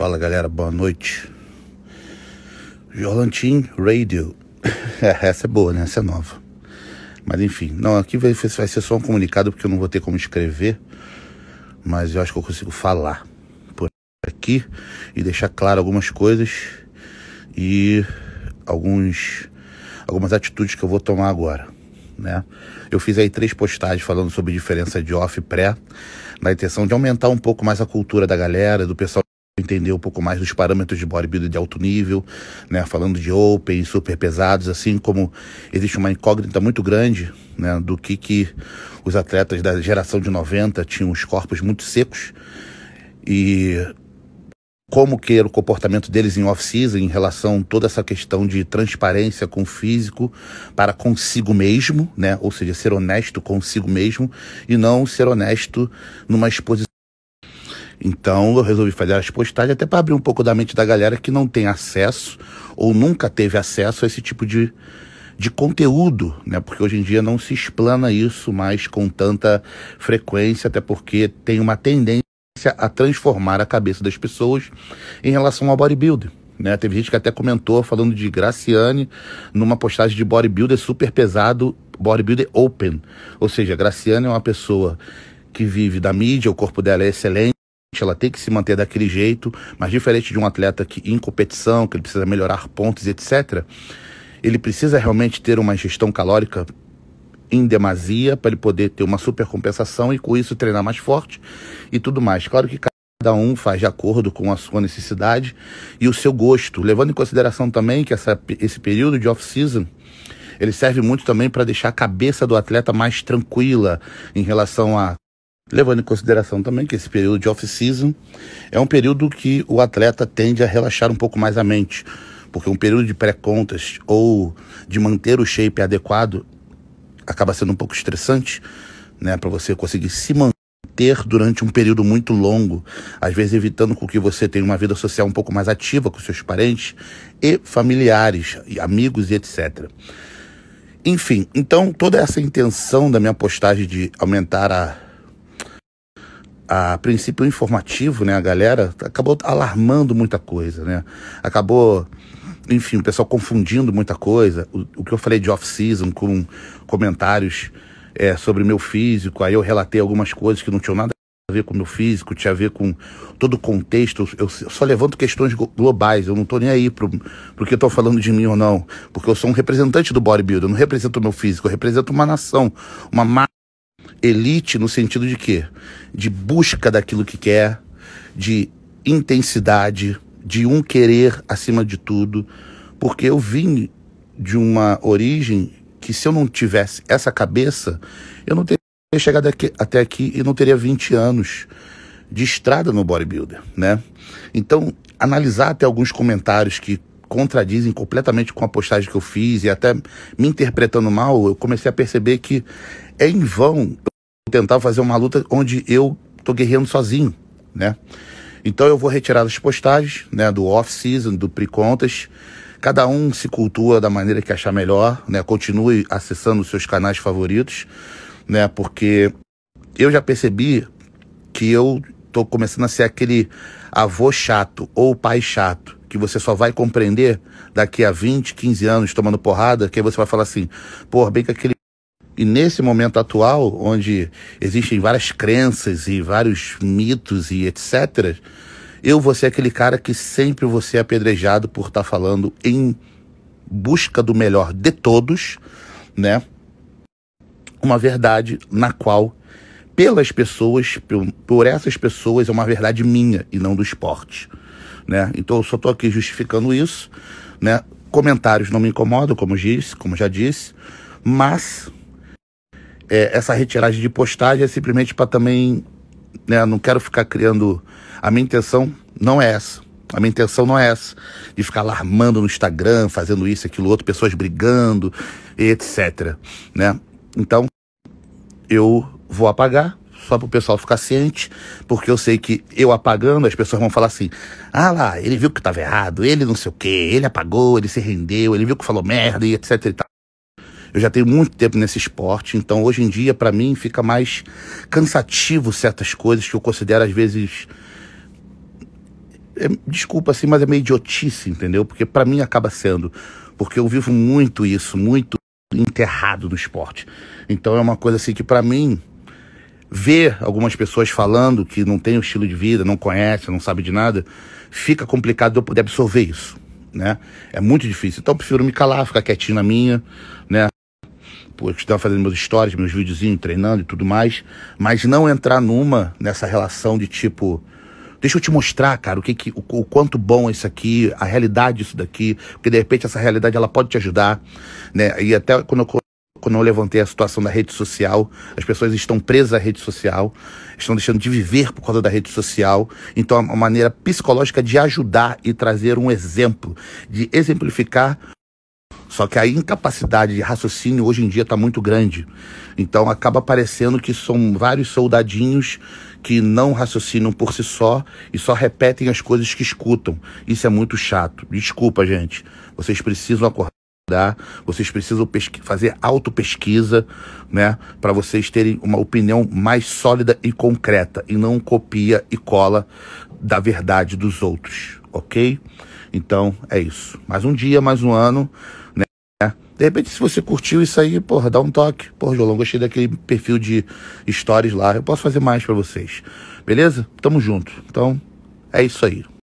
Fala galera, boa noite. Jolantin Radio. Essa é boa, né? Essa é nova. Mas enfim, não, aqui vai, vai ser só um comunicado porque eu não vou ter como escrever. Mas eu acho que eu consigo falar por aqui e deixar claro algumas coisas e alguns algumas atitudes que eu vou tomar agora. Né? Eu fiz aí três postagens falando sobre diferença de off e pré, na intenção de aumentar um pouco mais a cultura da galera, do pessoal entender um pouco mais dos parâmetros de bodybuilding de alto nível, né, falando de open, super pesados, assim como existe uma incógnita muito grande, né, do que que os atletas da geração de 90 tinham os corpos muito secos e como que era o comportamento deles em off-season em relação a toda essa questão de transparência com o físico para consigo mesmo, né? Ou seja, ser honesto consigo mesmo e não ser honesto numa exposição então eu resolvi fazer as postagens até para abrir um pouco da mente da galera que não tem acesso ou nunca teve acesso a esse tipo de, de conteúdo, né? Porque hoje em dia não se explana isso mais com tanta frequência, até porque tem uma tendência a transformar a cabeça das pessoas em relação ao bodybuilding. Né? Teve gente que até comentou falando de Graciane numa postagem de bodybuilder super pesado, bodybuilder open. Ou seja, Graciane é uma pessoa que vive da mídia, o corpo dela é excelente ela tem que se manter daquele jeito, mas diferente de um atleta que em competição, que ele precisa melhorar pontos, etc., ele precisa realmente ter uma ingestão calórica em demasia para ele poder ter uma supercompensação e com isso treinar mais forte e tudo mais. Claro que cada um faz de acordo com a sua necessidade e o seu gosto, levando em consideração também que essa, esse período de off-season ele serve muito também para deixar a cabeça do atleta mais tranquila em relação a levando em consideração também que esse período de off-season é um período que o atleta tende a relaxar um pouco mais a mente, porque um período de pré-contas ou de manter o shape adequado acaba sendo um pouco estressante, né, para você conseguir se manter durante um período muito longo, às vezes evitando com que você tenha uma vida social um pouco mais ativa com seus parentes e familiares, e amigos e etc. Enfim, então toda essa intenção da minha postagem de aumentar a a princípio informativo, né, a galera acabou alarmando muita coisa, né? Acabou, enfim, o pessoal confundindo muita coisa. O, o que eu falei de off-season com comentários é, sobre meu físico, aí eu relatei algumas coisas que não tinham nada a ver com meu físico, tinha a ver com todo o contexto. Eu só levanto questões globais, eu não tô nem aí pro, pro que eu tô falando de mim ou não, porque eu sou um representante do bodybuilder, eu não represento o meu físico, eu represento uma nação, uma massa Elite no sentido de quê? De busca daquilo que quer, de intensidade, de um querer acima de tudo, porque eu vim de uma origem que se eu não tivesse essa cabeça, eu não teria chegado aqui, até aqui e não teria 20 anos de estrada no bodybuilder, né? Então, analisar até alguns comentários que contradizem completamente com a postagem que eu fiz e até me interpretando mal, eu comecei a perceber que é em vão tentar fazer uma luta onde eu tô guerreando sozinho, né? Então eu vou retirar as postagens, né, do off-season, do pre-contas. Cada um se cultua da maneira que achar melhor, né? Continue acessando os seus canais favoritos, né? Porque eu já percebi que eu tô começando a ser aquele avô chato ou pai chato que você só vai compreender daqui a 20, 15 anos tomando porrada, que aí você vai falar assim, pô, bem que aquele e nesse momento atual, onde existem várias crenças e vários mitos e etc., eu vou ser aquele cara que sempre vou ser apedrejado por estar tá falando em busca do melhor de todos, né? Uma verdade na qual, pelas pessoas, por essas pessoas, é uma verdade minha e não do esporte, né? Então eu só estou aqui justificando isso, né? Comentários não me incomodam, como disse, como já disse, mas é, essa retiragem de postagem é simplesmente para também. Né, não quero ficar criando. A minha intenção não é essa. A minha intenção não é essa, de ficar alarmando no Instagram, fazendo isso, aquilo, outro, pessoas brigando, etc. Né? Então, eu vou apagar, só para o pessoal ficar ciente, porque eu sei que eu apagando, as pessoas vão falar assim: ah lá, ele viu que estava errado, ele não sei o quê, ele apagou, ele se rendeu, ele viu que falou merda e etc e tal. Eu já tenho muito tempo nesse esporte, então hoje em dia, para mim, fica mais cansativo certas coisas que eu considero às vezes. É, desculpa assim, mas é meio idiotice, entendeu? Porque para mim acaba sendo. Porque eu vivo muito isso, muito enterrado no esporte. Então é uma coisa assim que para mim ver algumas pessoas falando que não tem o estilo de vida, não conhece, não sabe de nada, fica complicado eu poder absorver isso, né? É muito difícil. Então eu prefiro me calar, ficar quietinho na minha, né? por tipo, estava fazendo meus stories, meus videozinhos, treinando e tudo mais, mas não entrar numa, nessa relação de tipo, deixa eu te mostrar, cara, o que, que o, o, quanto bom é isso aqui, a realidade disso daqui, porque de repente essa realidade ela pode te ajudar, né? E até quando eu, quando eu levantei a situação da rede social, as pessoas estão presas à rede social, estão deixando de viver por causa da rede social. Então, é uma maneira psicológica de ajudar e trazer um exemplo, de exemplificar só que a incapacidade de raciocínio hoje em dia está muito grande. Então acaba parecendo que são vários soldadinhos que não raciocinam por si só e só repetem as coisas que escutam. Isso é muito chato. Desculpa, gente. Vocês precisam acordar vocês precisam fazer autopesquisa, né, para vocês terem uma opinião mais sólida e concreta e não copia e cola da verdade dos outros, ok? Então é isso. Mais um dia, mais um ano, né? De repente, se você curtiu isso aí, porra, dá um toque. Porra, Jolão, gostei daquele perfil de stories lá. Eu posso fazer mais para vocês. Beleza? Tamo junto. Então, é isso aí.